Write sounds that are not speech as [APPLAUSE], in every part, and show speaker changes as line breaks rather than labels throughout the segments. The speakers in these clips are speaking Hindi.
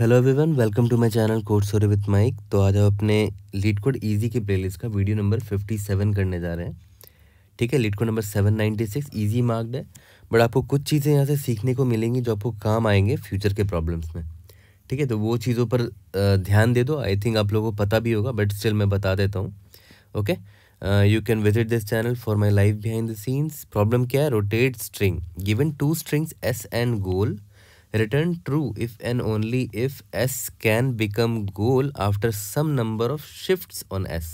hello everyone welcome to my channel code story with Mike तो आज हम अपने लीड कोड ईजी के प्लेलिस्ट का वीडियो नंबर फिफ्टी सेवन करने जा रहे हैं ठीक है leet code number six easy marked है बट आपको कुछ चीज़ें यहाँ से सीखने को मिलेंगी जो आपको काम आएंगे फ्यूचर के प्रॉब्लम्स में ठीक है तो वो चीज़ों पर ध्यान दे दो आई थिंक आप लोगों को पता भी होगा बट स्टिल मैं बता देता हूँ okay you can visit this channel for my life behind the scenes problem क्या है rotate string given two strings S and goal return true if and only if S can become goal after some number of shift on S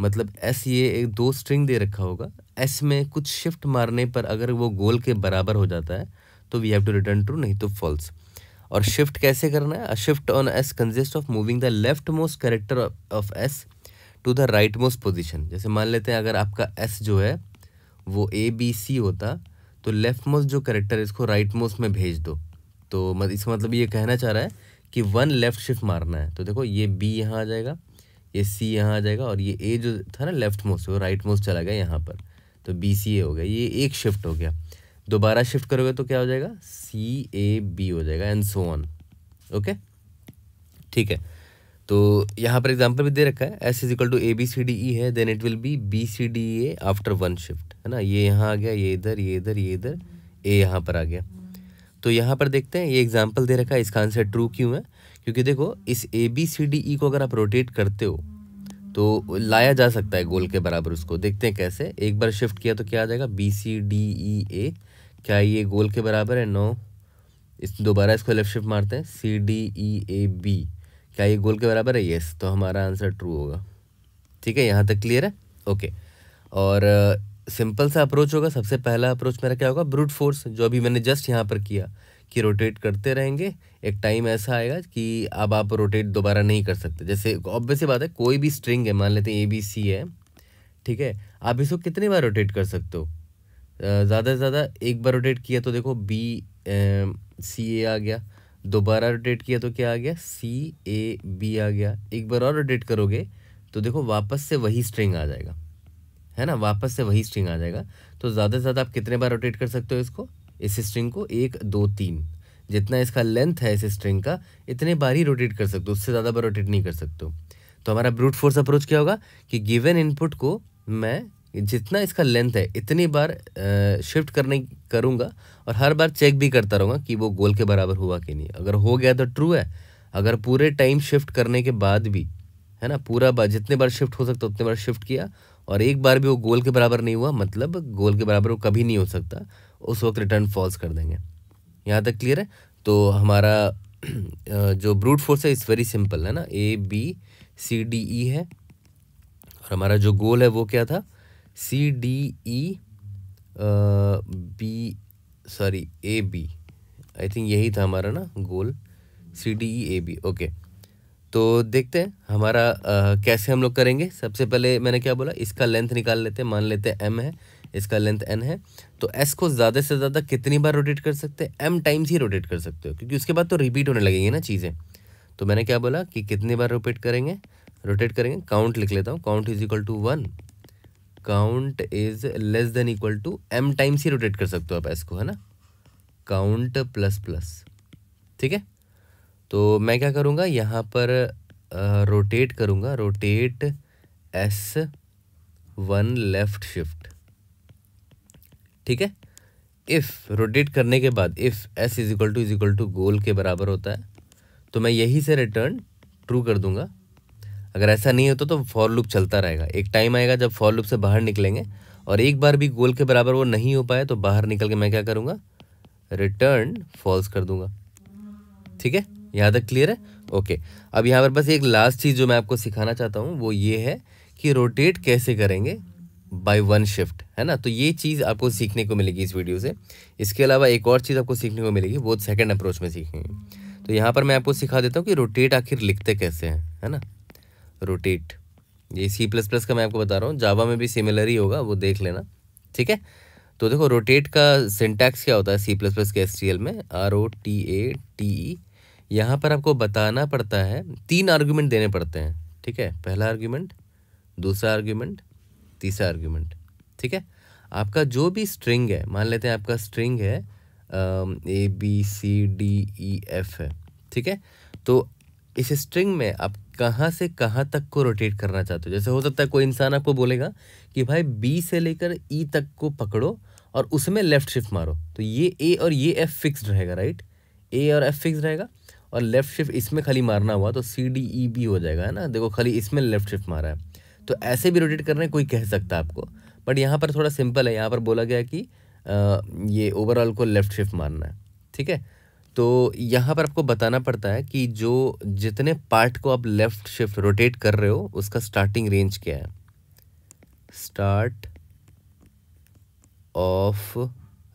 मतलब एस ये एक दो स्ट्रिंग दे रखा होगा एस में कुछ शिफ्ट मारने पर अगर वो गोल के बराबर हो जाता है तो we have to return true नहीं तो फॉल्स और शिफ्ट कैसे करना है shift on S consist of moving the left most character of S to the right most position जैसे मान लेते हैं अगर आपका एस जो है वो ए बी सी होता तो लेफ्ट मोस्ट जो करेक्टर है इसको राइट मोस्ट में भेज दो तो मत इसका मतलब ये कहना चाह रहा है कि वन लेफ़्ट शिफ्ट मारना है तो देखो ये बी यहाँ आ जाएगा ये सी यहाँ आ जाएगा और ये ए जो था ना लेफ़्ट मोस्ट वो राइट मोस्ट चला गया यहाँ पर तो बी सी ए हो गया ये एक शिफ्ट हो गया दोबारा शिफ्ट करोगे तो क्या हो जाएगा सी ए बी हो जाएगा एंड सो ऑन ओके ठीक है तो यहाँ पर एग्जाम्पल भी दे रखा है S is equal to A B C D E है then it will be B C D A after one shift है ना ये यहाँ आ गया ये इधर ये इधर ये इधर ए यहाँ पर आ गया तो यहाँ पर देखते हैं ये एग्जाम्पल दे रखा है इसका आंसर ट्रू क्यों है क्योंकि देखो इस ए बी सी डी ई को अगर आप रोटेट करते हो तो लाया जा सकता है गोल के बराबर उसको देखते हैं कैसे एक बार शिफ्ट किया तो क्या आ जाएगा बी सी डी ई ए क्या ये गोल के बराबर है नो इस दोबारा इसको लेफ्ट शिफ्ट मारते हैं C D E A B क्या ये गोल के बराबर है येस तो हमारा आंसर ट्रू होगा ठीक है यहाँ तक क्लियर है ओके और सिंपल सा अप्रोच होगा सबसे पहला अप्रोच मेरा क्या होगा ब्रूट फोर्स जो अभी मैंने जस्ट यहाँ पर किया कि रोटेट करते रहेंगे एक टाइम ऐसा आएगा कि अब आप रोटेट दोबारा नहीं कर सकते जैसे ऑब्वियस बात है कोई भी स्ट्रिंग है मान लेते हैं ए बी सी है ठीक है आप इसको कितनी बार रोटेट कर सकते हो ज़्यादा से ज़्यादा एक बार रोटेट किया तो देखो बी सी ए आ गया दोबारा रोटेट किया तो क्या आ गया सी ए बी आ गया एक बार और रोटेट करोगे तो देखो वापस से वही स्ट्रिंग आ जाएगा है ना वापस से वही स्ट्रिंग आ जाएगा तो ज़्यादा से ज़्यादा आप कितने बार रोटेट कर सकते हो इसको इस स्ट्रिंग को एक दो तीन जितना इसका लेंथ है इस स्ट्रिंग का इतने बार ही रोटेट कर सकते हो उससे ज़्यादा बार रोटेट नहीं कर सकते हो तो हमारा ब्रूट फोर्स अप्रोच क्या होगा कि गिवन इनपुट को मैं जितना इसका लेंथ है इतनी बार शिफ्ट करने करूँगा और हर बार चेक भी करता रहूँगा कि वो गोल के बराबर हुआ कि नहीं अगर हो गया तो ट्रू है अगर पूरे टाइम शिफ्ट करने के बाद भी है ना पूरा बार जितने बार शिफ्ट हो सकता उतने बार शिफ्ट किया और एक बार भी वो गोल के बराबर नहीं हुआ मतलब गोल के बराबर वो कभी नहीं हो सकता उस वक्त रिटर्न फॉल्स कर देंगे यहाँ तक क्लियर है तो हमारा [CLEARS THROAT] जो ब्रूट फोर्स है इस वेरी सिंपल है ना ए बी सी डी ई है और हमारा जो गोल है वो क्या था C D E B sorry A B I think यही था हमारा ना goal C D E A B okay तो देखते हैं हमारा आ, कैसे हम लोग करेंगे सबसे पहले मैंने क्या बोला इसका लेंथ निकाल लेते हैं मान लेते हैं एम है इसका लेंथ एन है तो एस को ज़्यादा से ज़्यादा कितनी बार रोटेट कर सकते हैं एम टाइम्स ही रोटेट कर सकते हो क्योंकि उसके बाद तो रिपीट होने लगेंगी ना चीज़ें तो मैंने क्या बोला कि कितनी बार रोटेट करेंगे रोटेट करेंगे काउंट लिख लेता हूँ count is equal to one count is less than equal to M times ही रोटेट कर सकते हो आप एस को है ना काउंट प्लस प्लस ठीक है तो मैं क्या करूँगा यहाँ पर रोटेट करूँगा rotate S one left shift ठीक है इफ़ रोटेट करने के बाद if S is equal to is equal to goal के बराबर होता है तो मैं यही से रिटर्न ट्रू कर दूंगा अगर ऐसा नहीं होता तो फॉर लूप चलता रहेगा एक टाइम आएगा जब फॉर लूप से बाहर निकलेंगे और एक बार भी गोल के बराबर वो नहीं हो पाए तो बाहर निकल के मैं क्या करूँगा रिटर्न फॉल्स कर दूंगा ठीक है यहाँ तक क्लियर है ओके अब यहाँ पर बस एक लास्ट चीज़ जो मैं आपको सिखाना चाहता हूँ वो ये है कि रोटेट कैसे करेंगे बाय वन शिफ्ट है ना तो ये चीज़ आपको सीखने को मिलेगी इस वीडियो से इसके अलावा एक और चीज़ आपको सीखने को मिलेगी वो सेकेंड अप्रोच में सीखेंगे तो यहाँ पर मैं आपको सिखा देता हूँ कि रोटेट आखिर लिखते कैसे हैं है ना रोटेट ये सी प्लस प्लस का मैं आपको बता रहा हूँ जावा में भी सिमिलर ही होगा वो देख लेना ठीक है तो देखो रोटेट का सिंटैक्स क्या होता है सी प्लस प्लस के एस में R O T A T E यहाँ पर आपको बताना पड़ता है तीन आर्ग्यूमेंट देने पड़ते हैं ठीक है पहला आर्ग्यूमेंट दूसरा आर्ग्यूमेंट तीसरा आर्ग्यूमेंट ठीक है आपका जो भी स्ट्रिंग है मान लेते हैं आपका स्ट्रिंग है A B C D E F है ठीक है तो इस स्ट्रिंग में आप कहाँ से कहाँ तक को रोटेट करना चाहते हो जैसे हो सकता है कोई इंसान आपको बोलेगा कि भाई बी से लेकर ई e तक को पकड़ो और उसमें लेफ्ट शिफ्ट मारो तो ये ए और ये एफ फिक्स रहेगा राइट ए और एफ फिक्स रहेगा और लेफ़्ट शिफ्ट इसमें खाली मारना हुआ तो सी डी ई बी हो जाएगा है ना देखो खाली इसमें लेफ़्ट शिफ्ट मारा है तो ऐसे भी रोटेट करने कोई कह सकता है आपको बट यहाँ पर थोड़ा सिंपल है यहाँ पर बोला गया कि आ, ये ओवरऑल को लेफ़्ट शिफ्ट मारना है ठीक है तो यहाँ पर आपको बताना पड़ता है कि जो जितने पार्ट को आप लेफ़्ट शिफ्ट रोटेट कर रहे हो उसका स्टार्टिंग रेंज क्या है स्टार्ट ऑफ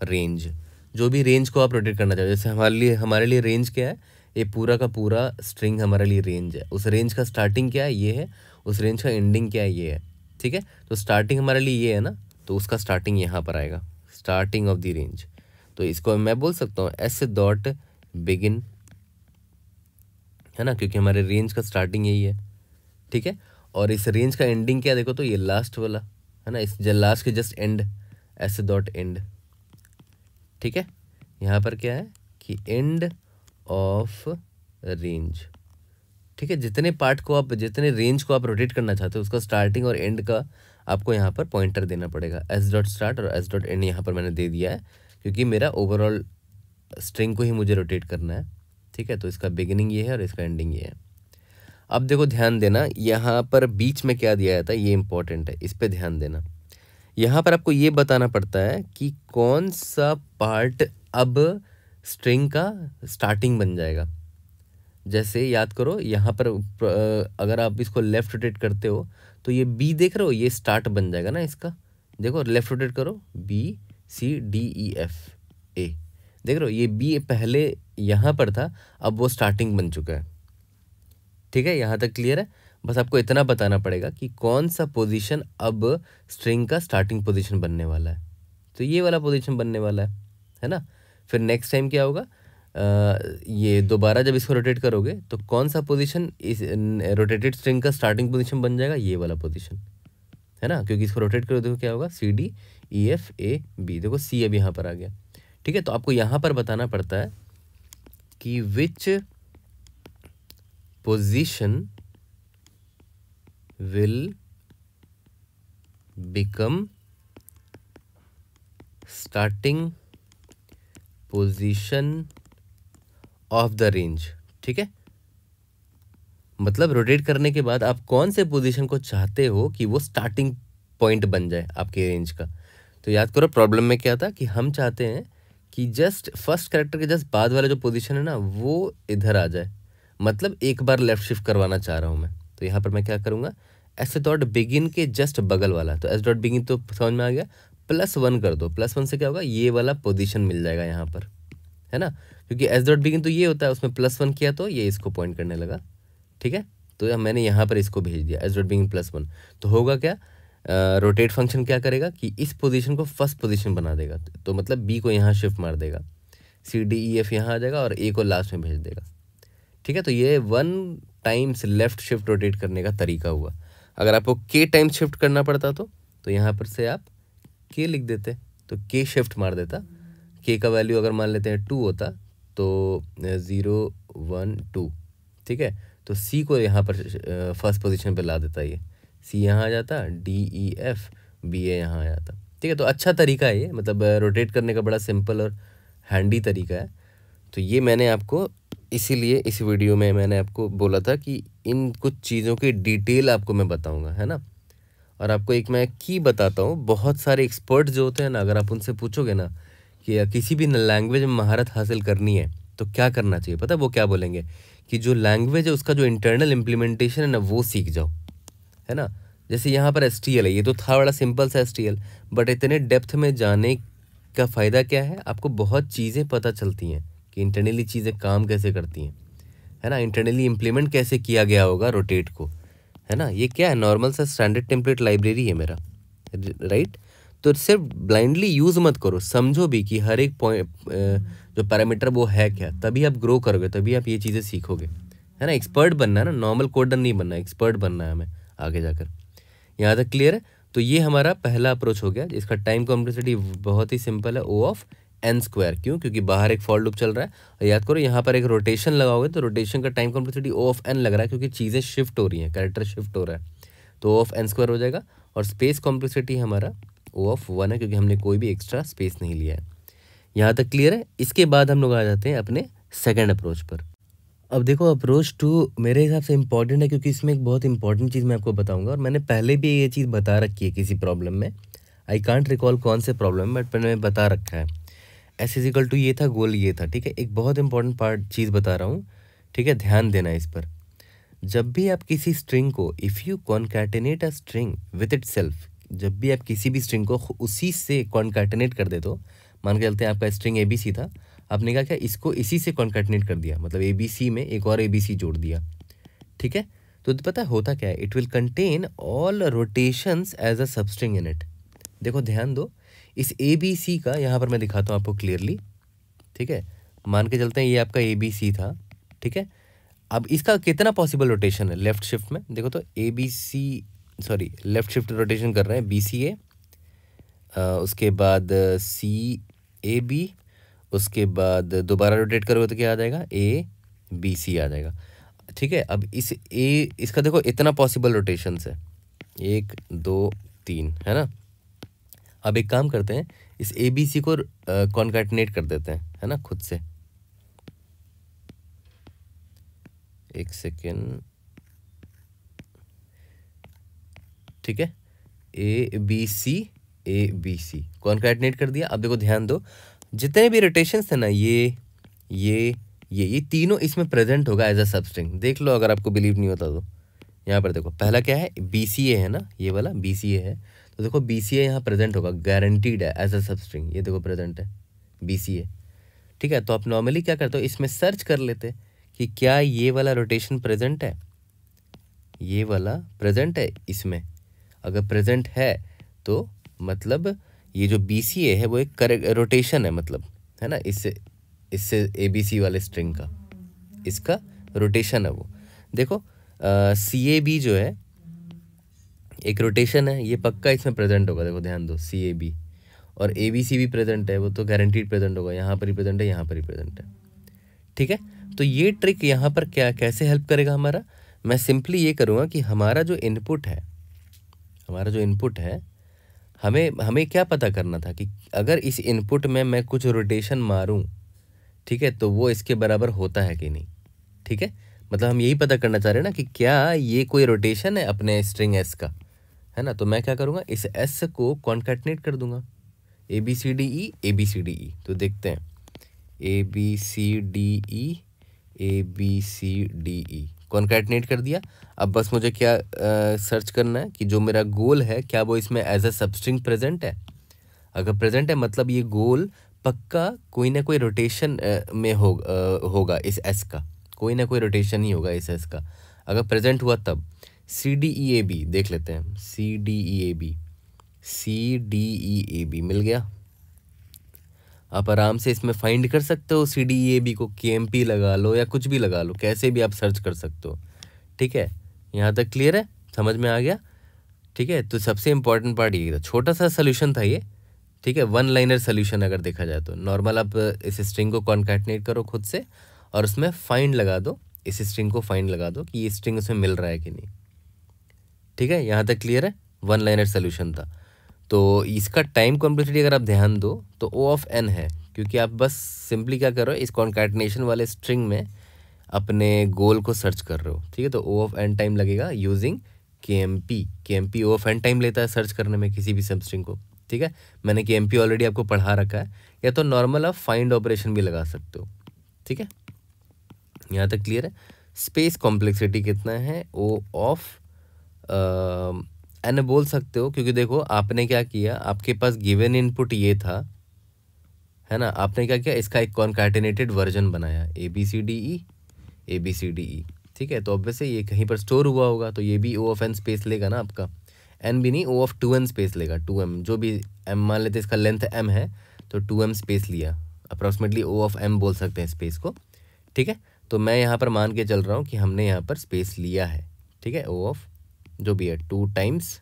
रेंज जो भी रेंज को आप रोटेट करना हो जैसे हमारे लिए हमारे लिए रेंज क्या है ये पूरा का पूरा स्ट्रिंग हमारे लिए रेंज है उस रेंज का स्टार्टिंग क्या है ये है उस रेंज का एंडिंग क्या है ये है ठीक है तो स्टार्टिंग हमारे लिए ये है ना तो उसका स्टार्टिंग यहाँ पर आएगा स्टार्टिंग ऑफ द रेंज तो इसको मैं बोल सकता हूँ एस डॉट बिगिन है ना क्योंकि हमारे रेंज का स्टार्टिंग यही है ठीक है और इस रेंज का एंडिंग क्या देखो तो ये लास्ट वाला है ना इस लास्ट के just end S dot end ठीक है यहाँ पर क्या है कि एंड ऑफ रेंज ठीक है जितने पार्ट को आप जितने रेंज को आप रोटेट करना चाहते हो उसका स्टार्टिंग और एंड का आपको यहाँ पर पॉइंटर देना पड़ेगा एस डॉट स्टार्ट और एस डॉट एंड यहाँ पर मैंने दे दिया है क्योंकि मेरा ओवरऑल स्ट्रिंग को ही मुझे रोटेट करना है ठीक है तो इसका बिगिनिंग ये है और इसका एंडिंग ये है अब देखो ध्यान देना यहाँ पर बीच में क्या दिया जाता है ये इम्पोर्टेंट है इस पर ध्यान देना यहाँ पर आपको ये बताना पड़ता है कि कौन सा पार्ट अब स्ट्रिंग का स्टार्टिंग बन जाएगा जैसे याद करो यहाँ पर अगर आप इसको लेफ़्ट रोटेट करते हो तो ये बी देख रहे हो ये स्टार्ट बन जाएगा ना इसका देखो लेफ़्ट रोटेट करो B C D E F A देख रहे हो ये बी पहले यहाँ पर था अब वो स्टार्टिंग बन चुका है ठीक है यहाँ तक क्लियर है बस आपको इतना बताना पड़ेगा कि कौन सा पोजीशन अब स्ट्रिंग का स्टार्टिंग पोजीशन बनने वाला है तो ये वाला पोजीशन बनने वाला है है ना फिर नेक्स्ट टाइम क्या होगा ये दोबारा जब इसको रोटेट करोगे तो कौन सा पोजीशन इस रोटेटेड स्ट्रिंग का स्टार्टिंग पोजीशन बन जाएगा ये वाला पोजीशन है ना क्योंकि इसको रोटेट करो देखो क्या होगा C D E F A B देखो सी अब यहाँ पर आ गया ठीक है तो आपको यहाँ पर बताना पड़ता है कि which position will become starting position of the range ठीक है मतलब रोटेट करने के बाद आप कौन से पोजीशन को चाहते हो कि वो स्टार्टिंग पॉइंट बन जाए आपके रेंज का तो याद करो प्रॉब्लम में क्या था कि हम चाहते हैं कि जस्ट फर्स्ट करेक्टर के जस्ट बाद वाला जो पोजीशन है ना वो इधर आ जाए मतलब एक बार लेफ्ट शिफ्ट करवाना चाह रहा हूँ मैं तो यहाँ पर मैं क्या करूँगा एस डॉट बिगिन के जस्ट बगल वाला तो एस डॉट बिगिन तो समझ में आ गया प्लस वन कर दो प्लस वन से क्या होगा ये वाला पोजीशन मिल जाएगा यहाँ पर है ना क्योंकि एस डॉट बिगिन तो ये होता है उसमें प्लस वन किया तो ये इसको पॉइंट करने लगा ठीक है तो मैंने यहाँ पर इसको भेज दिया S dot begin plus one तो होगा क्या रोटेट uh, फंक्शन क्या करेगा कि इस पोजीशन को फर्स्ट पोजीशन बना देगा तो मतलब बी को यहाँ शिफ्ट मार देगा सी डी ई एफ यहाँ आ जाएगा और ए को लास्ट में भेज देगा ठीक है तो ये one times left shift rotate करने का तरीका हुआ अगर आपको के टाइम्स शिफ्ट करना पड़ता तो तो यहाँ पर से आप के लिख देते तो के शिफ्ट मार देता के का वैल्यू अगर मान लेते हैं टू होता तो ज़ीरो वन टू ठीक है तो सी को यहाँ पर फर्स्ट पोजीशन पे ला देता ये सी यहाँ आ जाता D E F B A यहाँ आ जाता ठीक है तो अच्छा तरीका है ये मतलब रोटेट करने का बड़ा सिंपल और हैंडी तरीका है तो ये मैंने आपको इसीलिए इस वीडियो में मैंने आपको बोला था कि इन कुछ चीज़ों की डिटेल आपको मैं बताऊंगा है ना और आपको एक मैं की बताता हूँ बहुत सारे एक्सपर्ट जो होते हैं ना अगर आप उनसे पूछोगे ना कि किसी भी लैंग्वेज में महारत हासिल करनी है तो क्या करना चाहिए पता है वो क्या बोलेंगे कि जो लैंग्वेज है उसका जो इंटरनल इम्प्लीमेंटेशन है ना वो सीख जाओ है ना जैसे यहाँ पर एस है ये तो था बड़ा सिंपल सा एस बट इतने डेप्थ में जाने का फ़ायदा क्या है आपको बहुत चीज़ें पता चलती हैं कि इंटरनली चीज़ें काम कैसे करती हैं है ना इंटरनली इम्प्लीमेंट कैसे किया गया होगा रोटेट को है ना ये क्या है नॉर्मल सा स्टैंडर्ड टेम्पलेट लाइब्रेरी है मेरा राइट तो सिर्फ ब्लाइंडली यूज़ मत करो समझो भी कि हर एक पॉइंट जो पैरामीटर वो है क्या तभी आप ग्रो करोगे तभी आप ये चीज़ें सीखोगे है ना एक्सपर्ट बनना है ना नॉर्मल कोडर नहीं बनना एक्सपर्ट बनना है हमें आगे जाकर यहाँ तक क्लियर है तो ये हमारा पहला अप्रोच हो गया इसका टाइम कॉम्प्लेक्सिटी बहुत ही सिंपल है ओ ऑफ एन स्क्वायर क्यों क्योंकि बाहर एक फॉर लूप चल रहा है और याद करो यहाँ पर एक रोटेशन लगाओगे तो रोटेशन का time complexity O of N लग रहा है क्योंकि चीज़ें शिफ्ट हो रही हैं कैरेक्टर शिफ्ट हो रहा है तो ओ ऑफ एन स्क्वायर हो जाएगा और स्पेस कॉम्प्लेक्सिटी हमारा ओ ऑफ वन है क्योंकि हमने कोई भी एक्स्ट्रा स्पेस नहीं लिया है यहाँ तक क्लियर है इसके बाद हम लोग आ जाते हैं अपने सेकेंड अप्रोच पर अब देखो अप्रोच टू मेरे हिसाब से इम्पॉर्टेंट है क्योंकि इसमें एक बहुत इंपॉर्टेंट चीज़ मैं आपको बताऊंगा और मैंने पहले भी ये चीज़ बता रखी है किसी प्रॉब्लम में आई कॉन्ट रिकॉल कौन से प्रॉब्लम बट मैंने बता रखा है एस इजिकल टू ये था गोल ये था ठीक है एक बहुत इंपॉर्टेंट पार्ट चीज़ बता रहा हूँ ठीक है ध्यान देना इस पर जब भी आप किसी स्ट्रिंग को if you concatenate a string with itself जब भी आप किसी भी स्ट्रिंग को उसी से कॉन्कैटिनेट कर दे दो तो, मान के चलते हैं आपका स्ट्रिंग ए बी सी था आपने कहा क्या इसको इसी से कॉन्कैटिनेट कर दिया मतलब ए बी सी में एक और ए बी सी जोड़ दिया ठीक है तो, तो पता होता क्या है it will contain all rotations as a substring in it देखो ध्यान दो इस ए बी सी का यहाँ पर मैं दिखाता हूँ आपको क्लियरली ठीक है मान के चलते हैं ये आपका ए बी सी था ठीक है अब इसका कितना पॉसिबल रोटेशन है लेफ्ट शिफ्ट में देखो तो A B C sorry left shift rotation कर रहे हैं बी सी ए उसके बाद सी ए बी उसके बाद दोबारा रोटेट करोगे तो क्या आ जाएगा ए बी सी आ जाएगा ठीक है अब इस ए इसका देखो इतना पॉसिबल रोटेशन है एक दो तीन है ना अब एक काम करते हैं इस ए बी सी को कॉन्कैटिनेट कर देते हैं है ना खुद से एक सेकेंड ठीक है A B C A B C concatenate कर दिया अब देखो ध्यान दो जितने भी रोटेशन थे ना ये ये ये ये तीनों इसमें प्रेजेंट होगा एज अ सबस्ट्रिंग देख लो अगर आपको बिलीव नहीं होता तो यहाँ पर देखो पहला क्या है बी सी ए है ना ये वाला बी सी ए है तो देखो बी सी ए यहाँ प्रेजेंट होगा गारंटीड है एज अ सबस्ट्रिंग ये देखो प्रेजेंट है बी सी ए ठीक है तो आप नॉर्मली क्या करते हो इसमें सर्च कर लेते कि क्या ये वाला रोटेशन प्रेजेंट है ये वाला प्रेजेंट है इसमें अगर प्रेजेंट है तो मतलब ये जो बी सी ए है वो एक करे रोटेशन है मतलब है ना इससे इससे ए बी सी वाले स्ट्रिंग का इसका रोटेशन है वो देखो सी ए बी जो है एक रोटेशन है ये पक्का इसमें प्रेजेंट होगा देखो ध्यान दो सी ए बी और ए बी सी भी प्रेजेंट है वो तो गारंटीड प्रेजेंट होगा यहाँ पर ही प्रेजेंट है यहाँ पर ही प्रेजेंट है ठीक है तो ये ट्रिक यहाँ पर क्या कैसे हेल्प करेगा हमारा मैं सिंपली ये करूँगा कि हमारा जो इनपुट है हमारा जो इनपुट है हमें हमें क्या पता करना था कि अगर इस इनपुट में मैं कुछ रोटेशन मारूँ ठीक है तो वो इसके बराबर होता है कि नहीं ठीक है मतलब हम यही पता करना चाह रहे हैं ना कि क्या ये कोई रोटेशन है अपने स्ट्रिंग एस का है ना तो मैं क्या करूँगा इस एस को कॉन्कैटनेट कर दूंगा A B C D E A B C D E तो देखते हैं A B C D E A B C D E concatenate कर दिया अब बस मुझे क्या आ, सर्च करना है कि जो मेरा गोल है क्या वो इसमें एज अ सबस्ट्रिंग प्रेजेंट है अगर प्रेजेंट है मतलब ये गोल पक्का कोई ना कोई रोटेशन में हो आ, होगा इस एस का कोई ना कोई रोटेशन ही होगा इस एस का अगर प्रेजेंट हुआ तब सी डी ई ए बी देख लेते हैं C D E A B C D E A B मिल गया आप आराम से इसमें फाइंड कर सकते हो सी डी ई ए बी को के एम पी लगा लो या कुछ भी लगा लो कैसे भी आप सर्च कर सकते हो ठीक है यहाँ तक क्लियर है समझ में आ गया ठीक है तो सबसे इंपॉर्टेंट पार्ट ये था छोटा सा सोल्यूशन था ये ठीक है वन लाइनर सोल्यूशन अगर देखा जाए तो नॉर्मल आप इस स्ट्रिंग को कॉन्कैटनेट करो खुद से और उसमें फाइंड लगा दो इस स्ट्रिंग को फाइंड लगा दो कि ये स्ट्रिंग उसमें मिल रहा है कि नहीं ठीक है यहाँ तक क्लियर है वन लाइनर सोल्यूशन था तो इसका टाइम कॉम्प्लेक्सिटी अगर आप ध्यान दो तो ओ ऑफ एन है क्योंकि आप बस सिंपली क्या कर रहे हो इस कॉन्कैटनेशन वाले स्ट्रिंग में अपने गोल को सर्च कर रहे हो ठीक है तो ओ ऑफ एन टाइम लगेगा using K M P K M P O of N time लेता है सर्च करने में किसी भी सब स्ट्रिंग को ठीक है मैंने के एम पी ऑलरेडी आपको पढ़ा रखा है या तो नॉर्मल आप फाइंड ऑपरेशन भी लगा सकते हो ठीक है यहाँ तक क्लियर है स्पेस कॉम्प्लेक्सिटी कितना है ओ ऑफ एन बोल सकते हो क्योंकि देखो आपने क्या किया आपके पास गिवन इनपुट ये था है ना आपने क्या किया इसका एक कॉन्कार्टिनेटेड वर्जन बनाया A B C D E A B C D E ठीक है तो ऑब्वियसली ये कहीं पर स्टोर हुआ होगा तो ये भी ओ ऑफ एन स्पेस लेगा ना आपका एन भी नहीं O of two N space लेगा टू एम जो भी एम मान लेते इसका लेंथ एम है तो टू एम स्पेस लिया अप्रॉक्सीमेटली ओ ऑफ एम बोल सकते हैं स्पेस को ठीक है तो मैं यहाँ पर मान के चल रहा हूँ कि हमने यहाँ पर स्पेस लिया है ठीक है ओ ऑफ जो भी है टू टाइम्स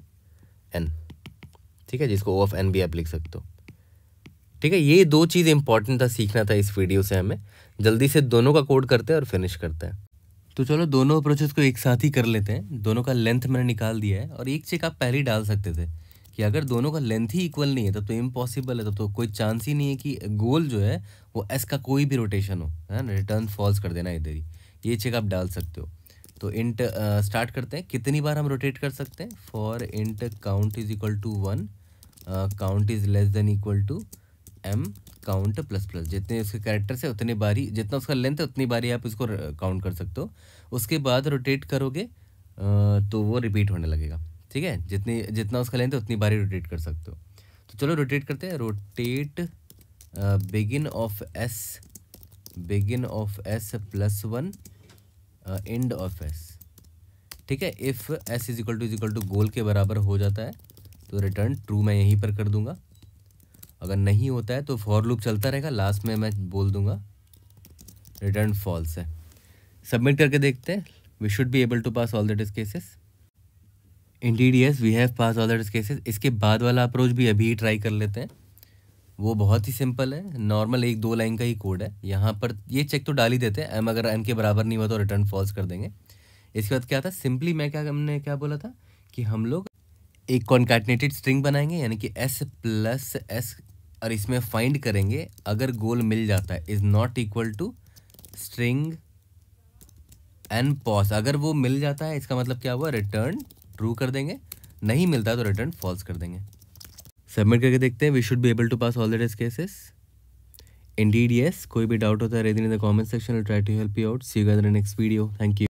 एन ठीक है जिसको ओ ऑफ एन भी आप लिख सकते हो ठीक है ये दो चीज़ इंपॉर्टेंट था सीखना था इस वीडियो से हमें जल्दी से दोनों का कोड करते हैं और फिनिश करते हैं तो चलो दोनों अप्रोचेस को एक साथ ही कर लेते हैं दोनों का लेंथ मैंने निकाल दिया है और एक चेक आप पहले ही डाल सकते थे कि अगर दोनों का लेंथ ही इक्वल नहीं है तब तो इम्पॉसिबल है तब तो कोई चांस ही नहीं है कि गोल जो है वो एस का कोई भी रोटेशन हो है ना रिटर्न फॉल्स कर देना इधर ही ये चेक आप डाल सकते हो तो इंट स्टार्ट करते हैं कितनी बार हम रोटेट कर सकते हैं for int count is equal to one count is less than equal to M count plus plus जितने उसके कैरेक्टर्स है उतनी बारी जितना उसका लेंथ है उतनी बारी आप इसको काउंट कर सकते हो उसके बाद रोटेट करोगे uh, तो वो रिपीट होने लगेगा ठीक है जितनी जितना उसका लेंथ है उतनी बारी रोटेट कर सकते हो तो चलो रोटेट करते हैं rotate begin of S begin of S plus one end of S ठीक है if S is equal to is equal to goal के बराबर हो जाता है तो रिटर्न ट्रू मैं यहीं पर कर दूंगा अगर नहीं होता है तो फॉर लूप चलता रहेगा लास्ट में मैं बोल दूंगा रिटर्न फॉल्स है सबमिट करके देखते हैं we should be able to pass all that is cases D S we have pass all that is cases इसके बाद वाला अप्रोच भी अभी ट्राई कर लेते हैं वो बहुत ही सिंपल है नॉर्मल एक दो लाइन का ही कोड है यहाँ पर ये चेक तो डाल ही देते हैं एम अगर एन के बराबर नहीं हुआ तो रिटर्न फॉल्स कर देंगे इसके बाद क्या था सिंपली मैं क्या हमने क्या बोला था कि हम लोग एक कॉन्कैटनेटेड स्ट्रिंग बनाएंगे यानी कि एस प्लस एस और इसमें फाइंड करेंगे अगर गोल मिल जाता है is not equal to string npos अगर वो मिल जाता है इसका मतलब क्या हुआ रिटर्न ट्रू कर देंगे नहीं मिलता तो रिटर्न फॉल्स कर देंगे सबमिट करके देखते हैं we should be able to pass all the test cases indeed yes कोई भी डाउट होता है write it in the comment section try to help you out see you in next video thank you